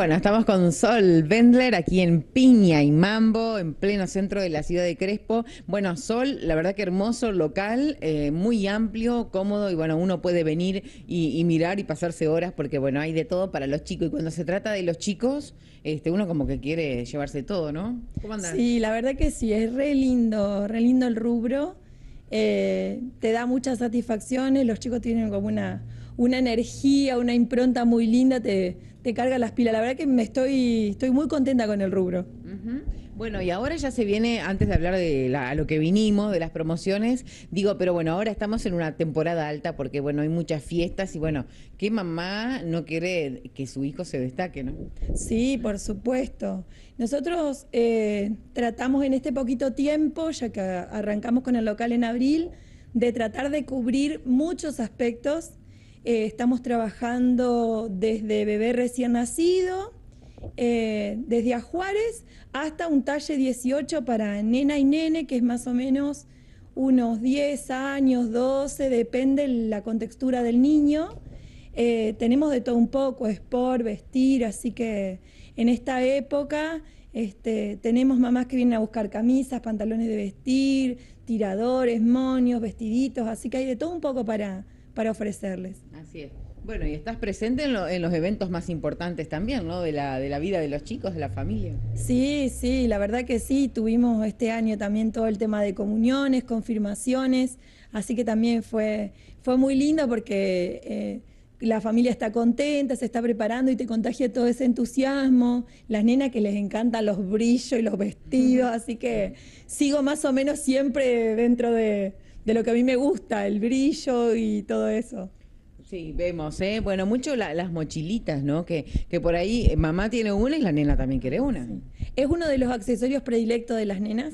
Bueno, estamos con Sol Bendler aquí en Piña y Mambo, en pleno centro de la ciudad de Crespo. Bueno, Sol, la verdad que hermoso local, eh, muy amplio, cómodo y bueno, uno puede venir y, mirar y pasarse horas porque bueno, hay de todo para los chicos y cuando se trata de los chicos, este, uno como que quiere llevarse todo, ¿no? ¿Cómo Sí, la verdad que sí, es re lindo, re lindo el rubro, eh, te da muchas satisfacciones, los chicos tienen como una, una energía, una impronta muy linda, te te carga las pilas. La verdad que me estoy, estoy muy contenta con el rubro. Bueno, y ahora ya se viene, antes de hablar de lo que vinimos, de las promociones, digo, pero bueno, ahora estamos en una temporada alta porque, bueno, hay muchas fiestas y, bueno, ¿qué mamá no quiere que su hijo se destaque, no? Sí, por supuesto. Nosotros eh, tratamos en este poquito tiempo, ya que arrancamos con el local en abril, de tratar de cubrir muchos aspectos eh, estamos trabajando desde bebé recién nacido, eh, desde a hasta un talle 18 para nena y nene, que es más o menos unos 10 años, 12, depende la contextura del niño. Eh, tenemos de todo un poco, es por vestir, así que en esta época este, tenemos mamás que vienen a buscar camisas, pantalones de vestir, tiradores, moños, vestiditos, así que hay de todo un poco para, para ofrecerles. Así es. Bueno, y estás presente en, los eventos más importantes también, ¿no? De la, de la vida de los chicos, de la familia. Sí, sí, la verdad que sí. Tuvimos este año también todo el tema de comuniones, confirmaciones, así que también fue, fue muy lindo porque... Eh, la familia está contenta, se está preparando y te contagia todo ese entusiasmo. Las nenas que les encantan los brillos y los vestidos, así que sigo más o menos siempre dentro de, de lo que a mí me gusta, el brillo y todo eso. Sí, vemos, ¿eh? Bueno, mucho las mochilitas, ¿no? Que, que por ahí eh, mamá tiene una y la nena también quiere una. Es uno de los accesorios predilectos de las nenas.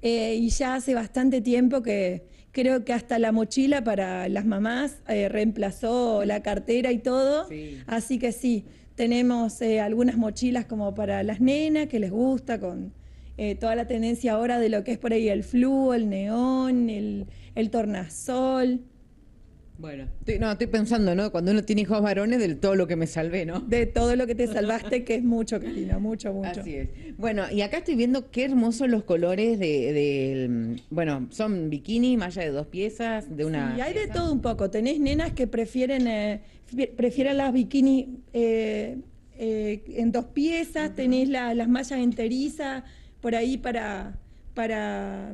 Eh, y ya hace bastante tiempo que creo que hasta la mochila para las mamás eh, reemplazó la cartera y todo. Así que sí, tenemos algunas mochilas como para las nenas que les gusta con eh, toda la tendencia ahora de lo que es por ahí el flujo el neón, el, tornasol. Bueno, estoy, no, estoy pensando, ¿no? Cuando uno tiene hijos varones, del todo lo que me salvé, ¿no? De todo lo que te salvaste, que es mucho, Cristina, mucho, mucho. Así es. Bueno, y acá estoy viendo qué hermosos los colores de, mm, bueno, son bikini, malla de dos piezas, de una... Y hay de todo un poco. Tenés nenas que prefieren, eh, prefieren las bikini eh, en dos piezas, tenéis tenés las mallas enterizas, por ahí para, para,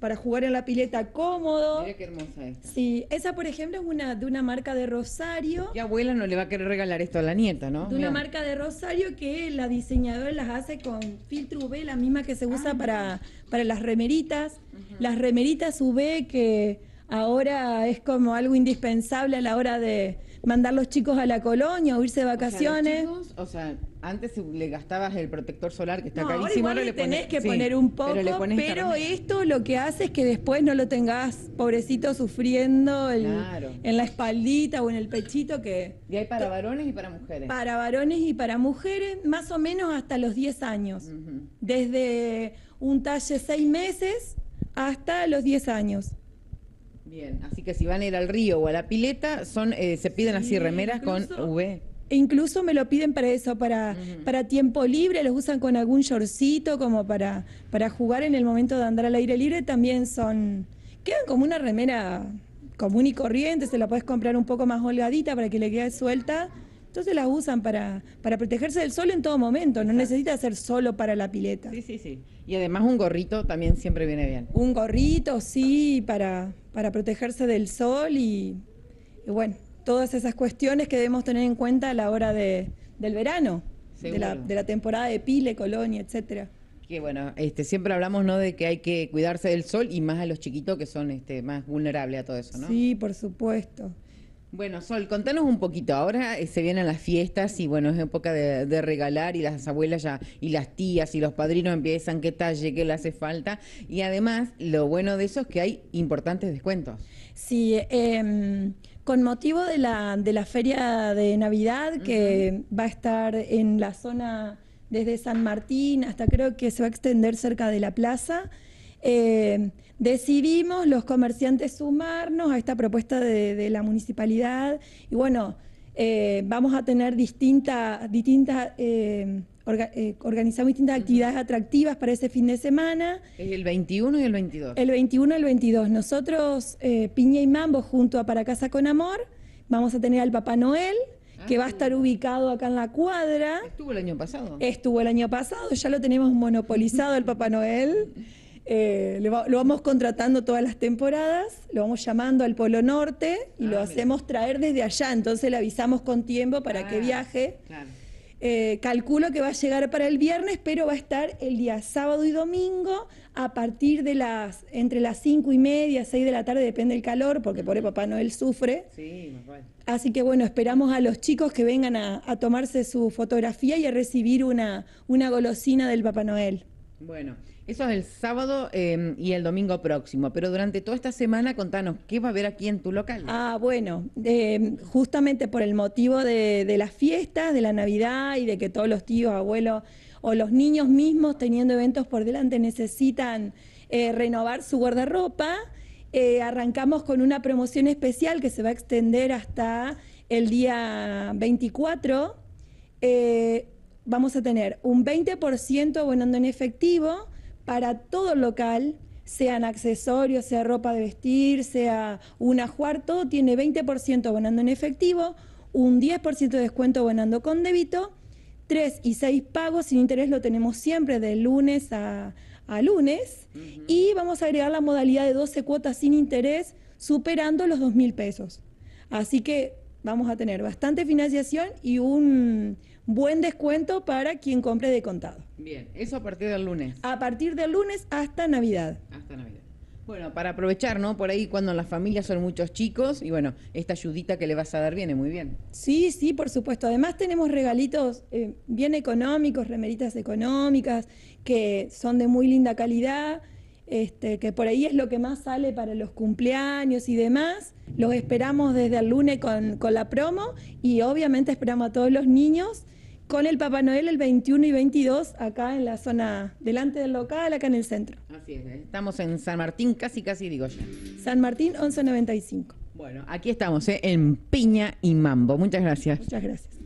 para jugar en la pileta cómodo. Mira qué hermosa esta. Sí, esa por ejemplo es una de una marca de Rosario. Y abuela no le va a querer regalar esto a la nieta, ¿no? De una marca de Rosario que la diseñadora las hace con filtro UV, la misma que se usa ah, para, para las remeritas. Las remeritas UV que ahora es como algo indispensable a la hora de mandar los chicos a la colonia o irse de vacaciones. O sea, los o sea antes le gastabas el protector solar que está carísimo. Ahora, le tenés que poner un poco, pero, esto lo que hace es que después no lo tengas pobrecito sufriendo en la espaldita o en el pechito que. Y hay para varones y para mujeres. Para varones y para mujeres, más o menos hasta los 10 años. Desde un talle 6 meses hasta los 10 años. Bien, así que si van a ir al río o a la pileta, son eh, se piden así remeras con V. E incluso me lo piden para eso, para, para tiempo libre, los usan con algún shortcito como para, para jugar en el momento de andar al aire libre. También son, quedan como una remera común y corriente, se la puedes comprar un poco más holgadita para que le quede suelta. Entonces las usan para, para protegerse del sol en todo momento, no necesita ser solo para la pileta. Sí, sí, sí. Y además un gorrito también siempre viene bien. Un gorrito, sí, para, para protegerse del sol y bueno, todas esas cuestiones que debemos tener en cuenta a la hora del verano, de la, temporada de pile, colonia, etcétera. Que bueno, este, siempre hablamos ¿no? de que hay que cuidarse del sol y más a los chiquitos que son este, más vulnerables a todo eso, ¿no? Sí, por supuesto. Bueno, Sol, contanos un poquito. Ahora eh, se vienen las fiestas y bueno, es época de, de, regalar y las abuelas ya, y las tías y los padrinos empiezan qué talle, qué le hace falta. Y además, lo bueno de eso es que hay importantes descuentos. Sí, eh, con motivo de la, feria de Navidad que va a estar en la zona desde San Martín hasta creo que se va a extender cerca de la plaza, eh, decidimos los comerciantes sumarnos a esta propuesta de, la municipalidad y bueno, eh, vamos a tener distintas eh, eh, organizamos distintas actividades atractivas para ese fin de semana. El 21 y el 22. El 21 y el 22. Nosotros, eh, Piña y Mambo, junto a Para Casa con Amor, vamos a tener al Papá Noel que va a ah. estar ubicado acá en la cuadra. Estuvo el año pasado. Estuvo el año pasado, ya lo tenemos monopolizado el Papá Noel. Eh, lo, vamos contratando todas las temporadas, lo vamos llamando al Polo Norte y lo ah, hacemos traer desde allá, entonces le avisamos con tiempo para que ah, viaje. Claro. Eh, calculo que va a llegar para el viernes, pero va a estar el día sábado y domingo a partir de las, entre las cinco y media, seis de la tarde, depende del calor, porque por el Papá Noel sufre. Sí, Así que bueno, esperamos a los chicos que vengan a, tomarse su fotografía y a recibir una, una golosina del Papá Noel. Bueno. Eso es el sábado em, y el domingo próximo, pero durante toda esta semana contanos, ¿qué va a haber aquí en tu local? Ah, bueno, em, justamente por el motivo de, las fiestas, de la Navidad y de que todos los tíos, abuelos o los niños mismos teniendo eventos por delante necesitan eh, renovar su guardarropa, eh, arrancamos con una promoción especial que se va a extender hasta el día 24. Eh, vamos a tener un 20% abonando en efectivo para todo local, sean accesorios, sea ropa de vestir, sea un ajuar, todo tiene 20% abonando en efectivo, un 10% de descuento abonando con débito, 3 y 6 pagos sin interés lo tenemos siempre de lunes a, lunes y vamos a agregar la modalidad de 12 cuotas sin interés superando los 2 mil pesos. Así que vamos a tener bastante financiación y un Buen descuento para quien compre de contado. Bien, eso a partir del lunes. A partir del lunes hasta Navidad. Hasta Navidad. Bueno, para aprovechar, ¿no? Por ahí cuando las familias son muchos chicos y bueno, esta ayudita que le vas a dar viene muy bien. Sí, sí, por supuesto. Además tenemos regalitos eh, bien económicos, remeritas económicas, que son de muy linda calidad este, que por ahí es lo que más sale para los cumpleaños y demás. Los esperamos desde el lunes con, con la promo y obviamente esperamos a todos los niños con el Papá Noel el 21 y 22 acá en la zona delante del local, acá en el centro. Así es, eh, estamos en San Martín, casi casi digo ya. San Martín 1195. Bueno, aquí estamos eh, en Piña y Mambo. Muchas gracias. Muchas gracias.